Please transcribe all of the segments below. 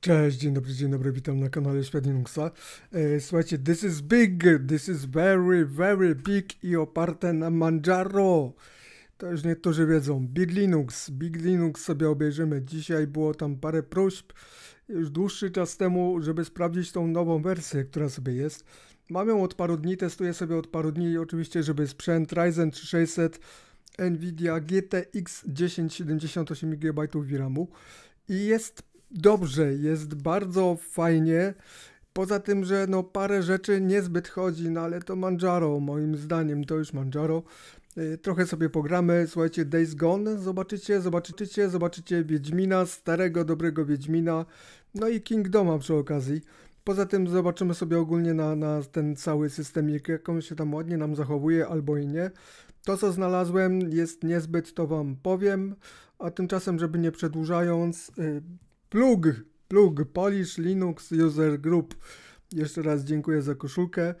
Cześć, dzień dobry, dzień dobry, witam na kanale Świat Linuxa. E, słuchajcie, this is big, this is very, very big i oparte na Manjaro. To już niektórzy wiedzą. Big Linux, Big Linux sobie obejrzymy. Dzisiaj było tam parę prośb już dłuższy czas temu, żeby sprawdzić tą nową wersję, która sobie jest. Mam ją od paru dni, testuję sobie od paru dni oczywiście, żeby sprzęt Ryzen 3600 Nvidia GTX 1078 GB VRAMu i jest dobrze, jest bardzo fajnie. Poza tym, że no parę rzeczy niezbyt chodzi, no ale to Manjaro, moim zdaniem to już Manjaro. Y, trochę sobie pogramy, słuchajcie, Days Gone, zobaczycie, zobaczycie, zobaczycie Wiedźmina, starego, dobrego Wiedźmina, no i Kingdoma przy okazji. Poza tym zobaczymy sobie ogólnie na, na ten cały systemik, jak on się tam ładnie nam zachowuje albo i nie. To, co znalazłem jest niezbyt, to wam powiem, a tymczasem, żeby nie przedłużając, y, Plug, plug, Polish Linux User Group. Jeszcze raz dziękuję za koszulkę.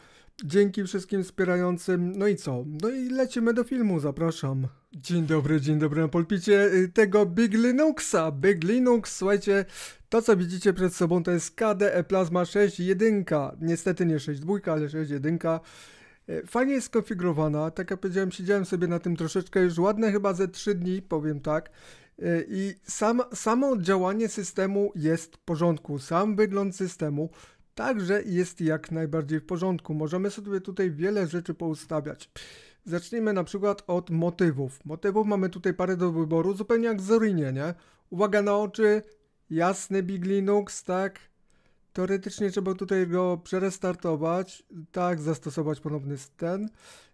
Dzięki wszystkim wspierającym. No i co? No i lecimy do filmu, zapraszam. Dzień dobry, dzień dobry na polpicie y, tego Big Linuxa. Big Linux, słuchajcie, to co widzicie przed sobą to jest KDE Plasma 6.1. Niestety nie 6.2, ale 6.1. Y, fajnie jest skonfigurowana, tak jak powiedziałem, siedziałem sobie na tym troszeczkę już ładne chyba ze 3 dni, powiem tak. E, I sam, samo działanie systemu jest w porządku, sam wygląd systemu także jest jak najbardziej w porządku. Możemy sobie tutaj wiele rzeczy poustawiać. Zacznijmy na przykład od motywów. Motywów mamy tutaj parę do wyboru, zupełnie jak w Zorinie, nie? Uwaga na oczy, jasny Big Linux, tak? Teoretycznie trzeba tutaj go przerestartować, tak, zastosować ponowny ten.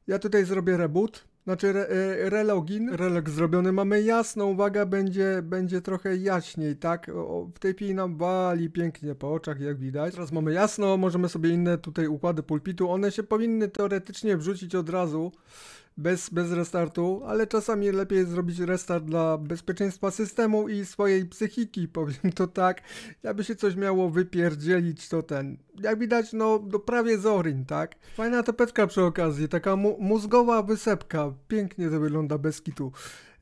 Ja tutaj zrobię reboot. Znaczy re, e, relogin, relog zrobiony mamy jasno, uwaga, będzie, będzie trochę jaśniej, tak? O, w tej chwili nam wali pięknie po oczach, jak widać. Teraz mamy jasno, możemy sobie inne tutaj układy pulpitu, one się powinny teoretycznie wrzucić od razu bez, bez restartu, ale czasami lepiej zrobić restart dla bezpieczeństwa systemu i swojej psychiki, powiem to tak, jakby się coś miało wypierdzielić, to ten, jak widać, no, do prawie zorin, tak? Fajna topetka przy okazji, taka mu mózgowa wysepka, pięknie to wygląda bez kitu.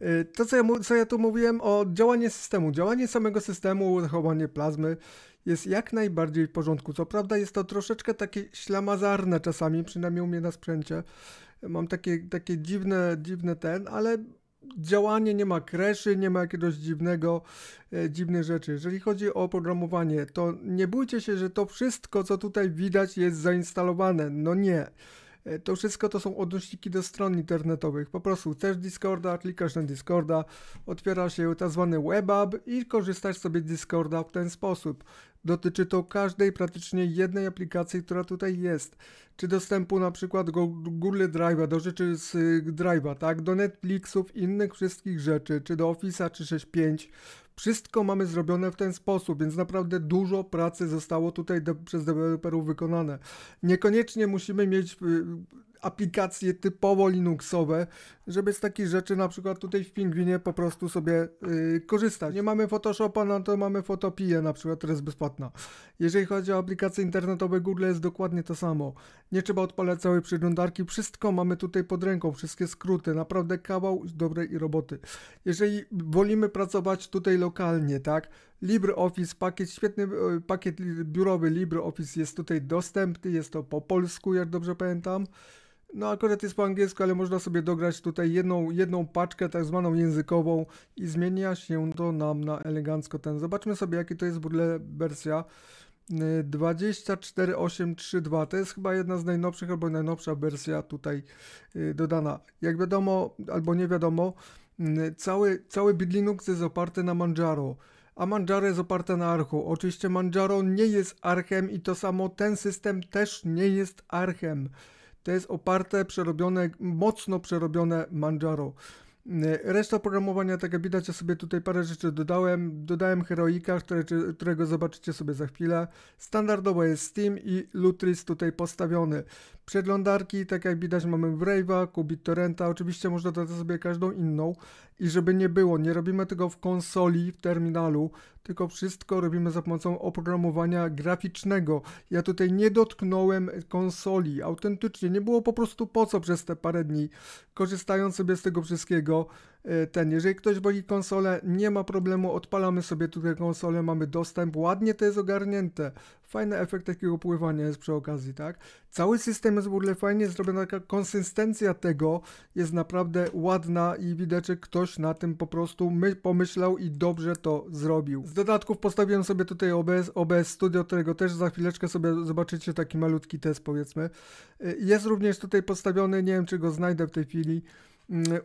Y, to, co ja, co ja tu mówiłem o działanie systemu, działanie samego systemu, zachowanie plazmy, jest jak najbardziej w porządku. Co prawda jest to troszeczkę takie ślamazarne czasami, przynajmniej u mnie na sprzęcie mam takie, takie dziwne, dziwne ten, ale działanie, nie ma kreszy, nie ma jakiegoś dziwnego, e, dziwnej rzeczy. Jeżeli chodzi o oprogramowanie, to nie bójcie się, że to wszystko, co tutaj widać, jest zainstalowane. No nie. E, to wszystko to są odnośniki do stron internetowych. Po prostu chcesz Discorda, klikasz na Discorda, otwiera się tzw. Tak webab i korzystasz sobie z Discorda w ten sposób. Dotyczy to każdej praktycznie jednej aplikacji, która tutaj jest. Czy dostępu na przykład do Google Drive'a, do rzeczy z y, Drive'a, tak? Do Netflixów, innych wszystkich rzeczy, czy do Office'a 365. Wszystko mamy zrobione w ten sposób, więc naprawdę dużo pracy zostało tutaj przez deweloperów wykonane. Niekoniecznie musimy mieć y, aplikacje typowo Linuxowe, żeby z takich rzeczy na przykład tutaj w Pingwinie po prostu sobie yy, korzystać. Nie mamy Photoshopa, no to mamy Fotopię na przykład, która jest bezpłatna. Jeżeli chodzi o aplikacje internetowe, Google jest dokładnie to samo. Nie trzeba odpalać całej przeglądarki, wszystko mamy tutaj pod ręką, wszystkie skróty, naprawdę kawał dobrej roboty. Jeżeli wolimy pracować tutaj lokalnie, tak, LibreOffice, pakiet, świetny y, pakiet biurowy LibreOffice jest tutaj dostępny, jest to po polsku, jak dobrze pamiętam. No akurat jest po angielsku, ale można sobie dograć tutaj jedną, jedną paczkę tak zwaną językową i zmienia się to nam na elegancko ten. Zobaczmy sobie jaki to jest w ogóle wersja. 24832 y, to jest chyba jedna z najnowszych albo najnowsza wersja tutaj y, dodana. Jak wiadomo albo nie wiadomo, y, cały, cały Bit Linux jest oparty na Manjaro a Manjaro jest oparte na Archu. Oczywiście Manjaro nie jest Archem i to samo ten system też nie jest Archem to jest oparte, przerobione, mocno przerobione Manjaro. Y, reszta programowania, tak jak widać, ja sobie tutaj parę rzeczy dodałem. Dodałem Heroika, które, którego zobaczycie sobie za chwilę. Standardowo jest Steam i Lutris tutaj postawiony. Przeglądarki, tak jak widać, mamy Brave'a, Kubit Torrenta. Oczywiście można dodać sobie każdą inną, i żeby nie było, nie robimy tego w konsoli, w terminalu, tylko wszystko robimy za pomocą oprogramowania graficznego. Ja tutaj nie dotknąłem konsoli, autentycznie, nie było po prostu po co przez te parę dni, korzystając sobie z tego wszystkiego. Y, ten, jeżeli ktoś boli konsolę, nie ma problemu, odpalamy sobie tutaj konsolę, mamy dostęp, ładnie to jest ogarnięte, fajny efekt takiego pływania jest przy okazji, tak? Cały system jest w ogóle fajnie zrobiony, taka konsystencja tego jest naprawdę ładna i widać, że ktoś na tym po prostu my pomyślał i dobrze to zrobił. Z dodatków postawiłem sobie tutaj OBS, OBS Studio, którego też za chwileczkę sobie zobaczycie taki malutki test powiedzmy. Y, jest również tutaj postawiony, nie wiem czy go znajdę w tej chwili,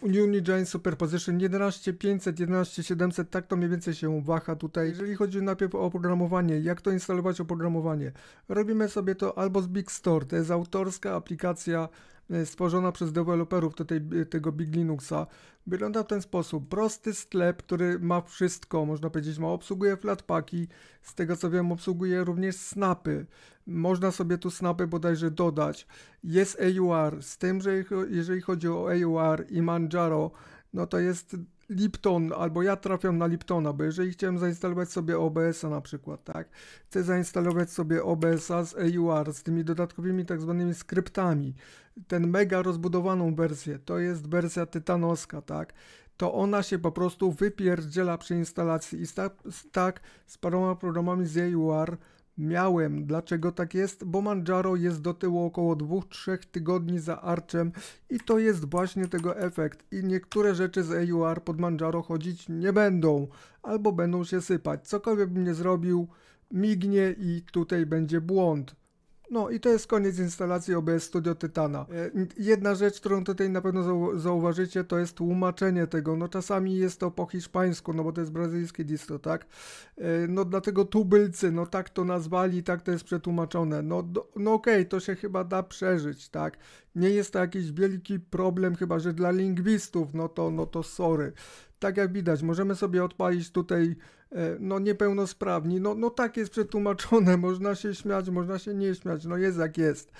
Uni mm, Giant Superposition 11 500, 11 700, tak to mniej więcej się waha tutaj. Jeżeli chodzi najpierw o oprogramowanie, jak to instalować oprogramowanie? Robimy sobie to albo z Big Store, to jest autorska aplikacja Y, stworzona przez deweloperów tutaj, y, tego Big Linuxa wygląda w ten sposób. Prosty sklep, który ma wszystko, można powiedzieć, ma obsługuje flatpaki, z tego co wiem obsługuje również snapy. Można sobie tu snapy bodajże dodać. Jest AUR, z tym, że jeżeli chodzi o AUR i Manjaro, no to jest Lipton, albo ja trafiam na Liptona, bo jeżeli chciałem zainstalować sobie OBS-a na przykład, tak, chcę zainstalować sobie OBS-a z AUR, z tymi dodatkowymi tak zwanymi skryptami, ten mega rozbudowaną wersję, to jest wersja tytanowska, tak, to ona się po prostu wypierdziela przy instalacji i tak, tak z paroma programami z AUR Miałem. Dlaczego tak jest? Bo Manjaro jest do tyłu około 2-3 tygodni za Archem i to jest właśnie tego efekt. I niektóre rzeczy z AUR pod Manjaro chodzić nie będą. Albo będą się sypać. Cokolwiek bym nie zrobił, mignie i tutaj będzie błąd. No i to jest koniec instalacji OBS Studio Tytana. E, jedna rzecz, którą tutaj na pewno zauważycie, to jest tłumaczenie tego. No czasami jest to po hiszpańsku, no bo to jest brazylijskie disto, tak? E, no dlatego tubylcy, no tak to nazwali, tak to jest przetłumaczone. No, no okej, okay, to się chyba da przeżyć, tak? Nie jest to jakiś wielki problem, chyba że dla lingwistów, no to, no to sorry tak jak widać, możemy sobie odpalić tutaj, e, no niepełnosprawni, no, no tak jest przetłumaczone, można się śmiać, można się nie śmiać, no jest jak jest.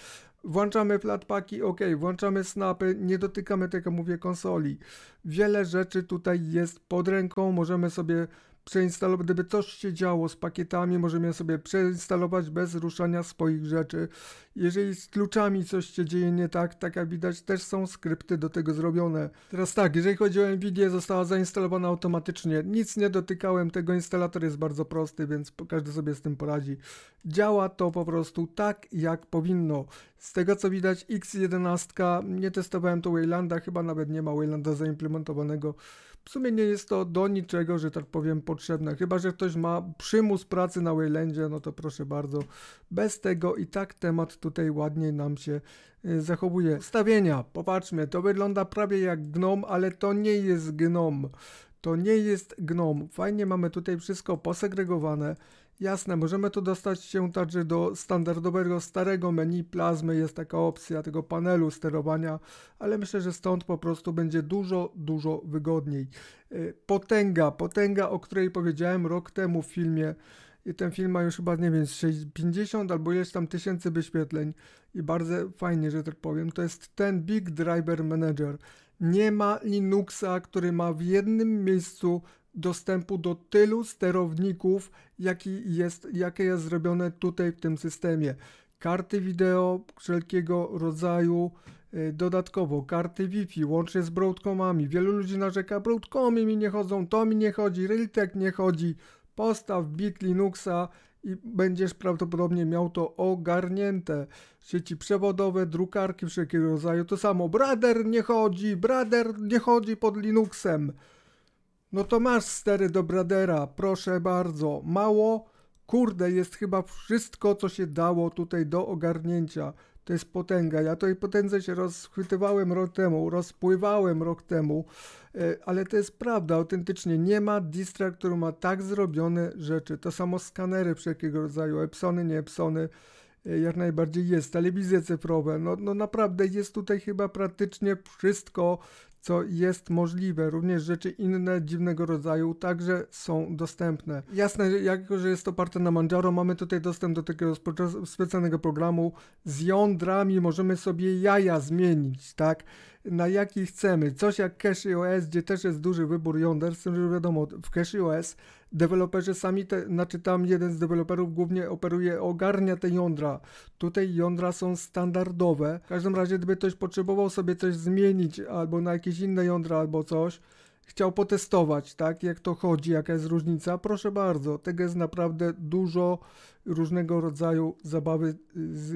Włączamy flatpaki, ok, włączamy snapy, nie dotykamy tego, tak mówię, konsoli. Wiele rzeczy tutaj jest pod ręką, możemy sobie przeinstalować, gdyby coś się działo z pakietami, możemy je sobie przeinstalować bez ruszania swoich rzeczy. Jeżeli z kluczami coś się dzieje nie tak, tak jak widać, też są skrypty do tego zrobione. Teraz tak, jeżeli chodzi o Nvidia, została zainstalowana automatycznie. Nic nie dotykałem, tego instalator jest bardzo prosty, więc każdy sobie z tym poradzi. Działa to po prostu tak, jak powinno. Z tego co widać, X11, nie testowałem to Waylanda, chyba nawet nie ma Waylanda zaimplementowanego w sumie nie jest to do niczego, że tak powiem, potrzebne. Chyba, że ktoś ma przymus pracy na Waylandzie, no to proszę bardzo. Bez tego i tak temat tutaj ładniej nam się y, zachowuje. Ustawienia, popatrzmy, to wygląda prawie jak gnom, ale to nie jest gnom. To nie jest gnom. Fajnie mamy tutaj wszystko posegregowane. Jasne, możemy tu dostać się także do standardowego starego menu plazmy, jest taka opcja tego panelu sterowania, ale myślę, że stąd po prostu będzie dużo, dużo wygodniej. E, potęga, potęga, o której powiedziałem rok temu w filmie, i ten film ma już chyba, nie wiem, 50 albo jest tam tysięcy wyświetleń i bardzo fajnie, że tak powiem, to jest ten Big Driver Manager. Nie ma Linuxa, który ma w jednym miejscu dostępu do tylu sterowników, jaki jest, jakie jest zrobione tutaj w tym systemie. Karty wideo wszelkiego rodzaju, y, dodatkowo karty Wi-Fi, łącznie z broadcomami. Wielu ludzi narzeka, broadcomy mi nie chodzą, to mi nie chodzi, Realtek nie chodzi. Postaw bit Linuxa i będziesz prawdopodobnie miał to ogarnięte. Sieci przewodowe, drukarki wszelkiego rodzaju, to samo. Brother nie chodzi, Brother nie chodzi pod Linuxem. No to masz stery do Bradera, proszę bardzo. Mało? Kurde, jest chyba wszystko, co się dało tutaj do ogarnięcia. To jest potęga. Ja tej potędze się rozchwytywałem rok temu, rozpływałem rok temu, e, ale to jest prawda, autentycznie nie ma distra, który ma tak zrobione rzeczy. To samo skanery wszelkiego rodzaju, Epsony, nie Epsony, e, jak najbardziej jest. Telewizje cyfrowe, no, no naprawdę jest tutaj chyba praktycznie wszystko, co jest możliwe. Również rzeczy inne dziwnego rodzaju także są dostępne. Jasne, jako że jest oparte na Manjaro, mamy tutaj dostęp do takiego specjalnego programu. Z jądrami możemy sobie jaja zmienić, tak? na jaki chcemy. Coś jak CacheOS, gdzie też jest duży wybór jąder, z tym, że wiadomo, w CacheOS deweloperzy sami, te, znaczy tam jeden z deweloperów głównie operuje, ogarnia te jądra. Tutaj jądra są standardowe. W każdym razie, gdyby ktoś potrzebował sobie coś zmienić, albo na jakieś inne jądra, albo coś, chciał potestować, tak, jak to chodzi, jaka jest różnica, proszę bardzo, tego jest naprawdę dużo różnego rodzaju zabawy y, z,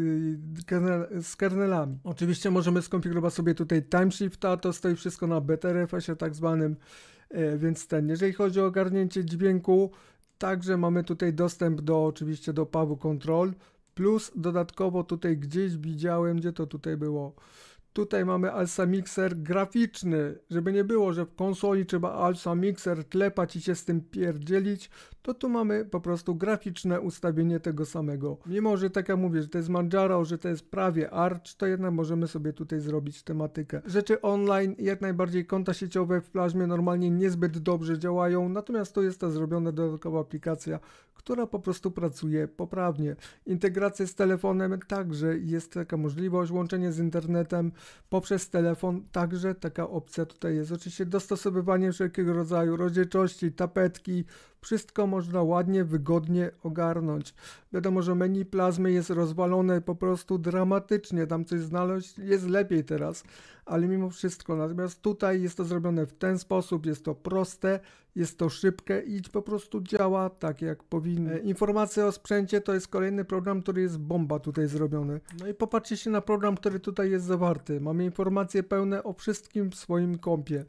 y, z kernelami. Oczywiście możemy skonfigurować sobie tutaj timeshifta, to stoi wszystko na BTRFS-ie tak zwanym, e, więc ten, jeżeli chodzi o ogarnięcie dźwięku, także mamy tutaj dostęp do oczywiście do pawu control, plus dodatkowo tutaj gdzieś widziałem, gdzie to tutaj było, Tutaj mamy Alsa Mixer graficzny, żeby nie było, że w konsoli trzeba Alsa Mixer tlepać i się z tym pierdzielić to tu mamy po prostu graficzne ustawienie tego samego. Mimo, że tak jak mówię, że to jest Manjaro, że to jest prawie Arch, to jednak możemy sobie tutaj zrobić tematykę. Rzeczy online, jak najbardziej konta sieciowe w Plażmie normalnie niezbyt dobrze działają, natomiast tu jest ta zrobiona dodatkowa aplikacja, która po prostu pracuje poprawnie. Integracja z telefonem także jest taka możliwość, łączenie z internetem poprzez telefon, także taka opcja tutaj jest. Oczywiście dostosowywanie wszelkiego rodzaju rozdzielczości, tapetki, wszystko można ładnie, wygodnie ogarnąć. Wiadomo, że menu plazmy jest rozwalone po prostu dramatycznie. Tam coś znaleźć jest lepiej teraz, ale mimo wszystko. Natomiast tutaj jest to zrobione w ten sposób. Jest to proste, jest to szybkie i po prostu działa tak jak powinno. E, informacje o sprzęcie to jest kolejny program, który jest bomba tutaj zrobiony. No i popatrzcie się na program, który tutaj jest zawarty. Mamy informacje pełne o wszystkim w swoim kompie.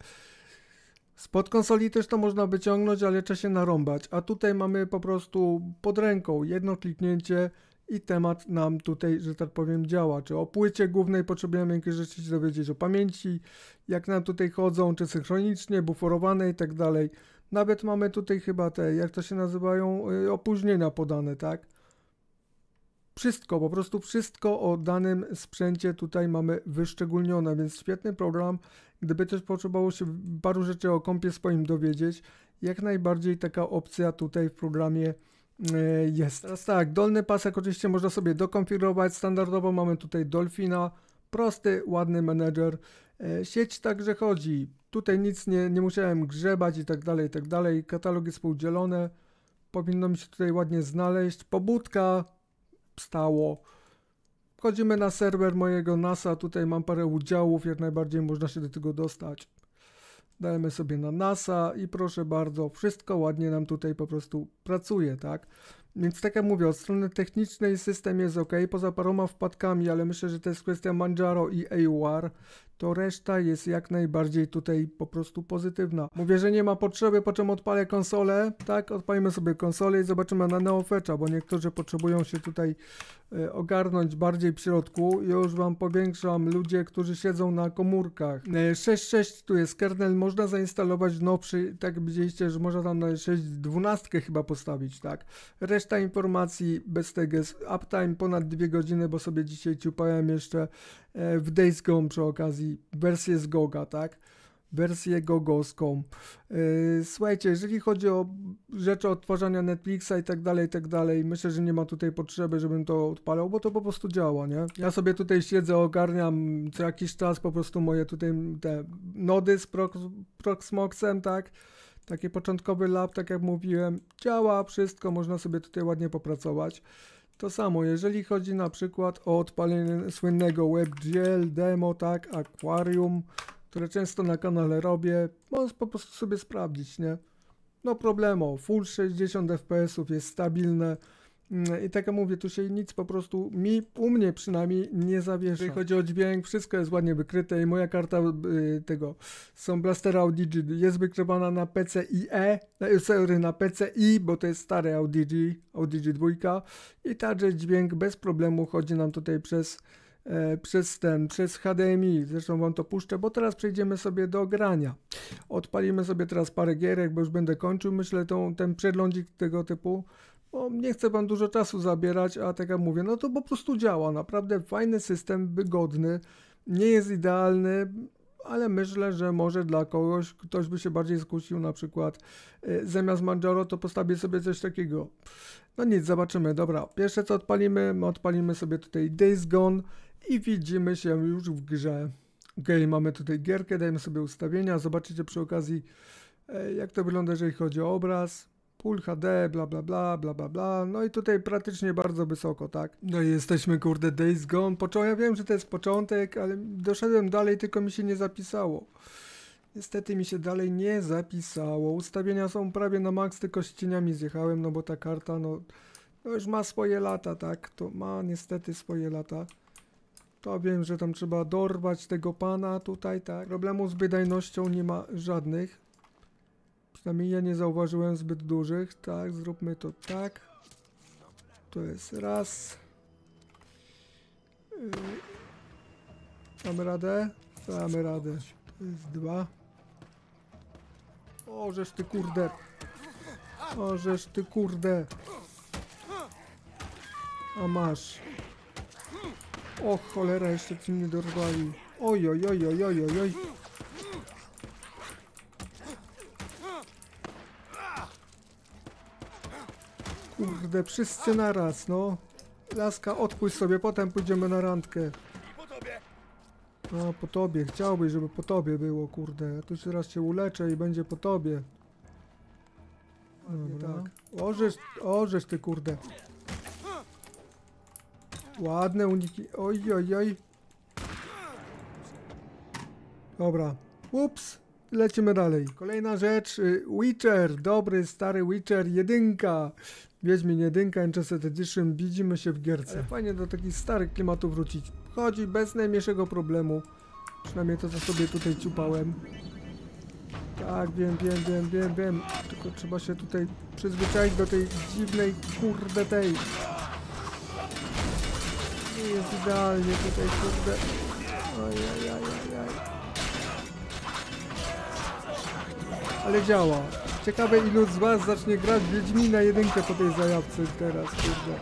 Spod konsoli też to można wyciągnąć, ale trzeba się narąbać, a tutaj mamy po prostu pod ręką jedno kliknięcie i temat nam tutaj, że tak powiem, działa. Czy o płycie głównej potrzebujemy jakieś rzeczy się dowiedzieć, o pamięci, jak nam tutaj chodzą, czy synchronicznie, buforowane i tak dalej. Nawet mamy tutaj chyba te, jak to się nazywają, y, opóźnienia podane, tak? Wszystko, po prostu wszystko o danym sprzęcie tutaj mamy wyszczególnione, więc świetny program Gdyby też potrzebowało się paru rzeczy o kąpie swoim dowiedzieć, jak najbardziej taka opcja tutaj w programie e, jest. Teraz tak, dolny pasek oczywiście można sobie dokonfigurować. Standardowo mamy tutaj Dolphina, prosty, ładny menedżer. E, sieć także chodzi. Tutaj nic nie, nie musiałem grzebać i tak dalej, i tak dalej. Katalog jest podzielony. Powinno mi się tutaj ładnie znaleźć. Pobudka stało. Wchodzimy na serwer mojego NASA, tutaj mam parę udziałów, jak najbardziej można się do tego dostać. Dajemy sobie na NASA i proszę bardzo, wszystko ładnie nam tutaj po prostu pracuje, tak? Więc tak jak mówię, od strony technicznej system jest ok, poza paroma wpadkami, ale myślę, że to jest kwestia Manjaro i AWAR, to reszta jest jak najbardziej tutaj po prostu pozytywna. Mówię, że nie ma potrzeby, po czym odpalę konsolę, tak, odpalimy sobie konsolę i zobaczymy na Neofetcha, bo niektórzy potrzebują się tutaj y, ogarnąć bardziej w środku. Już wam powiększam, ludzie, którzy siedzą na komórkach. 6.6 e, tu jest kernel, można zainstalować nowszy, tak widzieliście, że można tam na 6.12 chyba postawić, tak. Reszta informacji bez tego jest uptime ponad 2 godziny, bo sobie dzisiaj ciupałem jeszcze E, w Days Gone przy okazji, wersję z Goga, tak? Wersję gogowską. E, słuchajcie, jeżeli chodzi o rzeczy odtwarzania Netflixa i tak dalej, i tak dalej, myślę, że nie ma tutaj potrzeby, żebym to odpalał, bo to po prostu działa, nie? Ja sobie tutaj siedzę, ogarniam co jakiś czas po prostu moje tutaj te nody z prox Proxmoxem, tak? Taki początkowy lab, tak jak mówiłem, działa, wszystko, można sobie tutaj ładnie popracować. To samo, jeżeli chodzi na przykład o odpalenie słynnego WebGL, demo, tak, akwarium, które często na kanale robię, możesz po prostu sobie sprawdzić, nie? No problemo, full 60 fps jest stabilne, Mm, I tak jak mówię, tu się nic po prostu mi, u mnie przynajmniej, nie zawiesza. Jeżeli chodzi o dźwięk, wszystko jest ładnie wykryte i moja karta y, tego są Blastera Audigi jest wykrywana na PCIe, na, y, sorry, na PCI, bo to jest stare Audigi, Audigi 2 i także dźwięk bez problemu chodzi nam tutaj przez e, przez ten, przez HDMI, zresztą wam to puszczę, bo teraz przejdziemy sobie do grania. Odpalimy sobie teraz parę gierek, bo już będę kończył, myślę, tą, ten przeglądzik tego typu. No, nie chcę Wam dużo czasu zabierać, a tak jak mówię, no to po prostu działa. Naprawdę fajny system, wygodny, nie jest idealny, ale myślę, że może dla kogoś, ktoś by się bardziej skusił, na przykład e, zamiast Manjaro, to postawię sobie coś takiego. No nic, zobaczymy. Dobra, pierwsze co odpalimy, my odpalimy sobie tutaj Days Gone i widzimy się już w grze. Ok, mamy tutaj gierkę, dajmy sobie ustawienia, zobaczycie przy okazji e, jak to wygląda, jeżeli chodzi o obraz. Full HD, bla bla bla, bla bla bla, no i tutaj praktycznie bardzo wysoko, tak? No i jesteśmy, kurde, Days Gone, Począ ja wiem, że to jest początek, ale doszedłem dalej, tylko mi się nie zapisało. Niestety mi się dalej nie zapisało, ustawienia są prawie na maks, tylko z cieniami zjechałem, no bo ta karta, no, no już ma swoje lata, tak? To ma niestety swoje lata. To wiem, że tam trzeba dorwać tego pana tutaj, tak? Problemu z wydajnością nie ma żadnych. Przynajmniej ja nie zauważyłem zbyt dużych. Tak, zróbmy to tak. To jest raz. mamy y, radę? mamy radę. To jest dwa. O, żeż ty kurde. O, żeż ty kurde. A masz. O cholera, jeszcze ci mnie dorwali. Oj, oj, oj, oj, oj, oj. Kurde, wszyscy naraz, no. Laska, odpuść sobie, potem pójdziemy na randkę. A, po tobie. Chciałbyś, żeby po tobie było, kurde. Ja tu się raz cię uleczę i będzie po tobie. Dobra. Tak. Orzesz, orzesz ty, kurde. Ładne uniki. Oj, oj, oj. Dobra. Ups. Lecimy dalej. Kolejna rzecz. Y, Witcher. Dobry, stary Witcher. Jedynka. Wiedźmin 1 Enchanted Edition widzimy się w gierce. Ale fajnie do takich starych klimatów wrócić. Chodzi bez najmniejszego problemu. Przynajmniej to co sobie tutaj ciupałem. Tak, wiem, wiem, wiem, wiem, wiem. Tylko trzeba się tutaj przyzwyczaić do tej dziwnej kurde tej. Nie jest idealnie tutaj kurde. Ojajajajaj. Ale działa. Ciekawe ilu z was zacznie grać na jedynkę po tej zajawce teraz, kurde.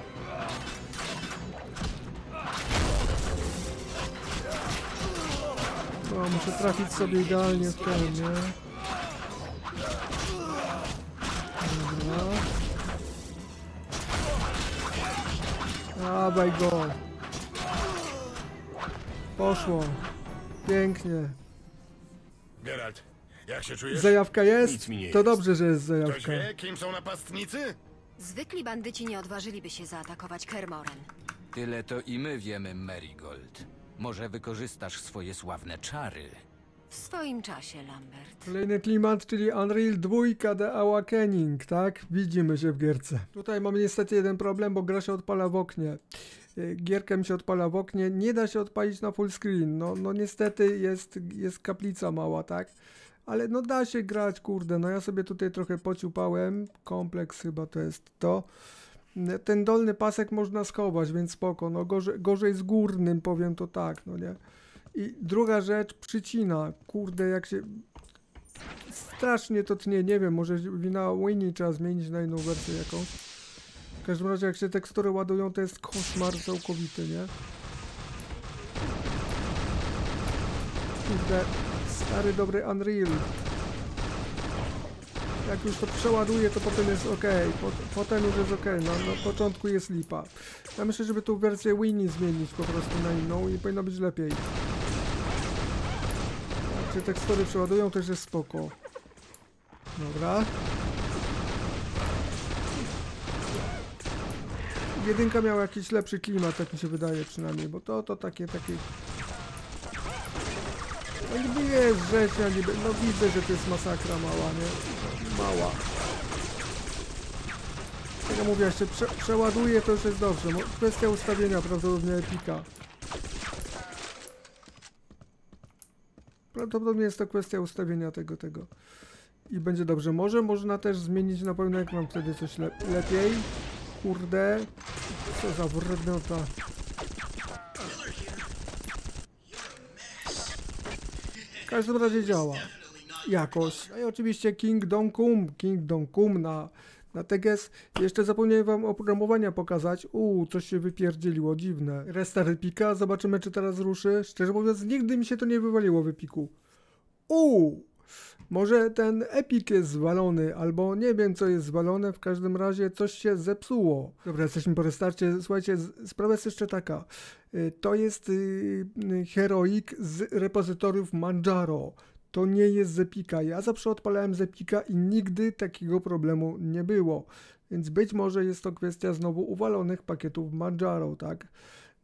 No, muszę trafić sobie idealnie w ten, nie? Dobra. Dawaj go. Poszło. Pięknie. Geralt, jak się czujesz? Zajawka jest? Nic mi nie To dobrze, że jest Ktoś zajawka. wie, kim są napastnicy? Zwykli bandyci nie odważyliby się zaatakować Kermoren. Tyle to i my wiemy, Marigold. Może wykorzystasz swoje sławne czary. W swoim czasie, Lambert. Kolejny klimat, czyli Unreal 2 The Awakening, tak? Widzimy się w gierce. Tutaj mamy niestety jeden problem, bo gra się odpala w oknie. Y, gierkę mi się odpala w oknie, nie da się odpalić na full screen. No, no niestety jest, jest kaplica mała, tak? ale no da się grać, kurde, no ja sobie tutaj trochę pociupałem, kompleks chyba to jest to. Ten dolny pasek można schować, więc spoko, no gorzej, gorzej z górnym powiem to tak, no nie. I druga rzecz, przycina, kurde, jak się strasznie to tnie, nie wiem, może wina Winnie trzeba zmienić na inną wersję jakąś. W każdym razie jak się tekstury ładują, to jest koszmar całkowity, nie? Kurde. Stary dobry Unreal. Jak już to przeładuje, to potem jest ok. Potem już jest ok. No, na początku jest lipa. Ja myślę, żeby tu wersję Winnie zmienić po prostu na inną i powinno być lepiej. Jak się tekstury przeładują, też jest spoko. Dobra. Jedynka miała jakiś lepszy klimat, tak mi się wydaje przynajmniej, bo to, to takie, takie no niby jest ja niby... No widzę, że to jest masakra mała, nie? Mała. Tak jak mówię, jeszcze prze przeładuję, to już jest dobrze. Kwestia ustawienia prawdopodobnie epika. Prawdopodobnie jest to kwestia ustawienia tego, tego. I będzie dobrze. Może można też zmienić na pewno, jak mam wtedy coś le lepiej. Kurde. Co za wrednota. każdym razie działa. Jakoś. No i oczywiście Kingdom Come, Kingdom Come na, na TGS. Jeszcze zapomniałem wam oprogramowania pokazać. Uuu, coś się wypierdzieliło, dziwne. Restart pika, zobaczymy czy teraz ruszy. Szczerze mówiąc, nigdy mi się to nie wywaliło wypiku. Uuu! Może ten Epic jest zwalony, albo nie wiem co jest zwalone, w każdym razie coś się zepsuło. Dobra, jesteśmy po restarcie. Słuchajcie, sprawa jest jeszcze taka. Y, to jest y, y, heroik z repozytoriów Manjaro. To nie jest Zepika. Ja zawsze odpalałem Zepika i nigdy takiego problemu nie było. Więc być może jest to kwestia znowu uwalonych pakietów Manjaro, tak?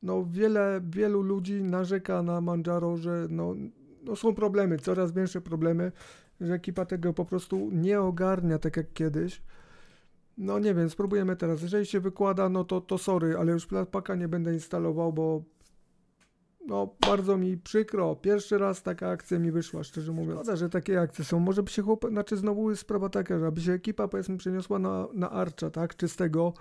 No wiele, wielu ludzi narzeka na Manjaro, że no, no są problemy, coraz większe problemy że ekipa tego po prostu nie ogarnia tak jak kiedyś. No nie wiem, spróbujemy teraz. Jeżeli się wykłada, no to, to sorry, ale już Flatpaka nie będę instalował, bo no bardzo mi przykro. Pierwszy raz taka akcja mi wyszła, szczerze mówiąc. Szkoda, że takie akcje są. Może by się chłop... Znaczy znowu jest sprawa taka, że aby się ekipa powiedzmy przeniosła na, na Arcza, tak, czystego,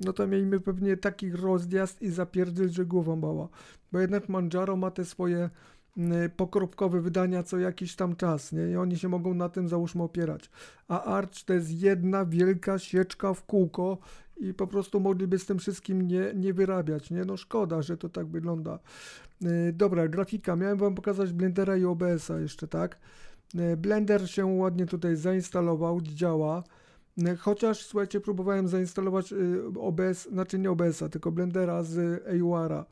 no to mieliśmy pewnie taki rozjazd i zapierdziel, że głową bała. Bo jednak Manjaro ma te swoje Mm, y, pokropkowe wydania co jakiś tam czas, nie? I oni się mogą na tym, załóżmy, opierać. A Arch to jest jedna wielka sieczka w kółko i po prostu mogliby z tym wszystkim nie, nie wyrabiać, nie? No szkoda, że to tak wygląda. Y, dobra, grafika. Miałem Wam pokazać Blendera i OBS-a jeszcze, tak? Y, Blender się ładnie tutaj zainstalował, działa. E, chociaż, słuchajcie, próbowałem zainstalować y, OBS, znaczy nie OBS-a, tylko Blendera z AUR-a.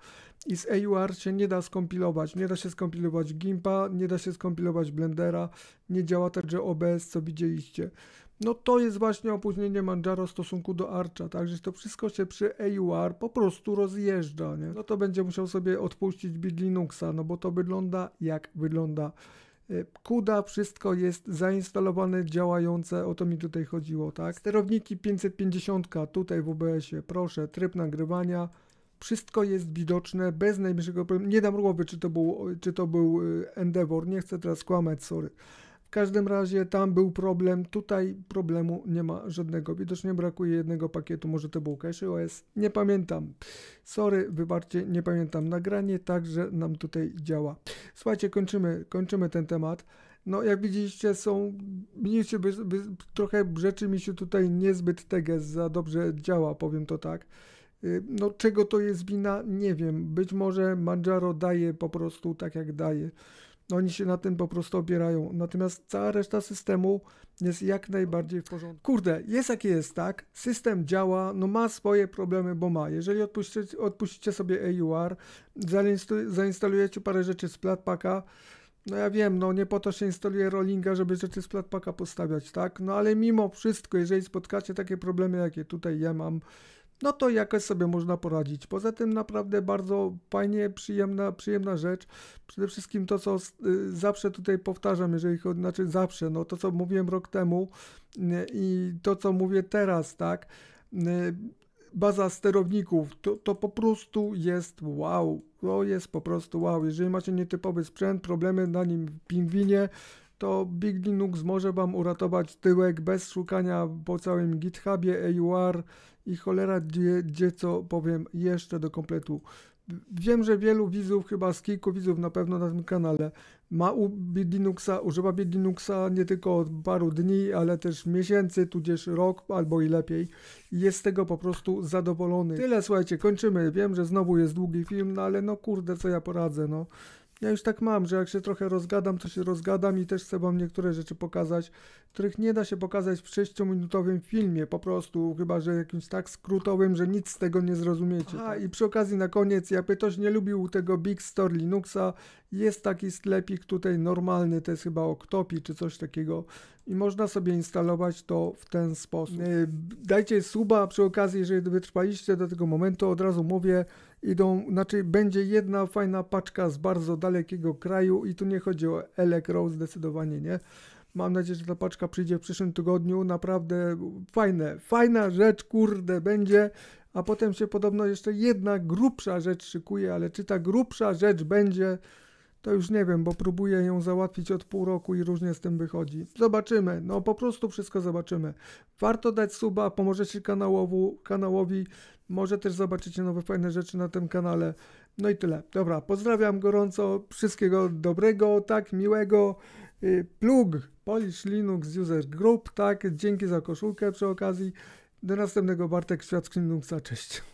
I z AUR się nie da skompilować. Nie da się skompilować GIMPa, nie da się skompilować Blendera, nie działa także OBS, co widzieliście. No to jest właśnie opóźnienie Manjaro w stosunku do Archa, także to wszystko się przy AUR po prostu rozjeżdża, nie? No to będzie musiał sobie odpuścić Big Linuxa, no bo to wygląda jak wygląda. Kuda, y, wszystko jest zainstalowane, działające, o to mi tutaj chodziło, tak? Sterowniki 550 tutaj w OBS-ie, proszę, tryb nagrywania, wszystko jest widoczne, bez najmniejszego problemu, nie dam głowy, czy to był, czy to był y, Endeavor, nie chcę teraz kłamać, sorry. W każdym razie tam był problem, tutaj problemu nie ma żadnego. Widocznie brakuje jednego pakietu, może to był cache OS, nie pamiętam. Sorry, wybaczcie, nie pamiętam. Nagranie także nam tutaj działa. Słuchajcie, kończymy, kończymy ten temat. No, jak widzieliście, są mi by, by, trochę rzeczy mi się tutaj niezbyt tego za dobrze działa, powiem to tak. Y, no, czego to jest wina? Nie wiem. Być może Manjaro daje po prostu tak, jak daje. Oni się na tym po prostu opierają. Natomiast cała reszta systemu jest jak najbardziej w porządku. Kurde, jest jak jest, tak? System działa, no ma swoje problemy, bo ma. Jeżeli odpuścicie, odpuścicie sobie AUR, zainstalujecie parę rzeczy z Platpaka, no ja wiem, no nie po to się instaluje rollinga, żeby rzeczy z Platpaka postawiać, tak? No ale mimo wszystko, jeżeli spotkacie takie problemy, jakie tutaj ja mam, no to jakoś sobie można poradzić. Poza tym naprawdę bardzo fajnie, przyjemna, przyjemna rzecz. Przede wszystkim to, co y, zawsze tutaj powtarzam, jeżeli chodzi, znaczy zawsze, no to, co mówiłem rok temu y, i to, co mówię teraz, tak, y, baza sterowników, to, to po prostu jest wow. To jest po prostu wow. Jeżeli macie nietypowy sprzęt, problemy na nim w pingwinie, to Big Linux może Wam uratować tyłek bez szukania po całym GitHubie, AUR i cholera gdzie, gdzie co powiem jeszcze do kompletu. Wiem, że wielu widzów, chyba z kilku widzów na pewno na tym kanale ma u Linuxa, używa Linuxa nie tylko od paru dni, ale też miesięcy, tudzież rok albo i lepiej. Jest z tego po prostu zadowolony. Tyle, słuchajcie, kończymy. Wiem, że znowu jest długi film, no ale no kurde, co ja poradzę, no ja już tak mam, że jak się trochę rozgadam, to się rozgadam i też chcę wam niektóre rzeczy pokazać, których nie da się pokazać w 6-minutowym filmie, po prostu, chyba że jakimś tak skrótowym, że nic z tego nie zrozumiecie. A i przy okazji na koniec, jakby ktoś nie lubił tego Big Store Linuxa jest taki sklepik tutaj normalny, to jest chyba Oktopi czy coś takiego i można sobie instalować to w ten sposób. Mm. Y, dajcie suba przy okazji, jeżeli wytrwaliście do tego momentu, od razu mówię, idą, znaczy będzie jedna fajna paczka z bardzo dalekiego kraju i tu nie chodzi o Elecro zdecydowanie, nie? Mam nadzieję, że ta paczka przyjdzie w przyszłym tygodniu. Naprawdę fajne, fajna rzecz, kurde, będzie. A potem się podobno jeszcze jedna grubsza rzecz szykuje, ale czy ta grubsza rzecz będzie, to już nie wiem, bo próbuję ją załatwić od pół roku i różnie z tym wychodzi. Zobaczymy, no po prostu wszystko zobaczymy. Warto dać suba, pomożecie kanałowu, kanałowi, może też zobaczycie nowe fajne rzeczy na tym kanale. No i tyle. Dobra, pozdrawiam gorąco, wszystkiego dobrego, tak, miłego. Y, plug, Polish Linux User Group, tak, dzięki za koszulkę przy okazji. Do następnego, Bartek Świat z Linuxa, cześć.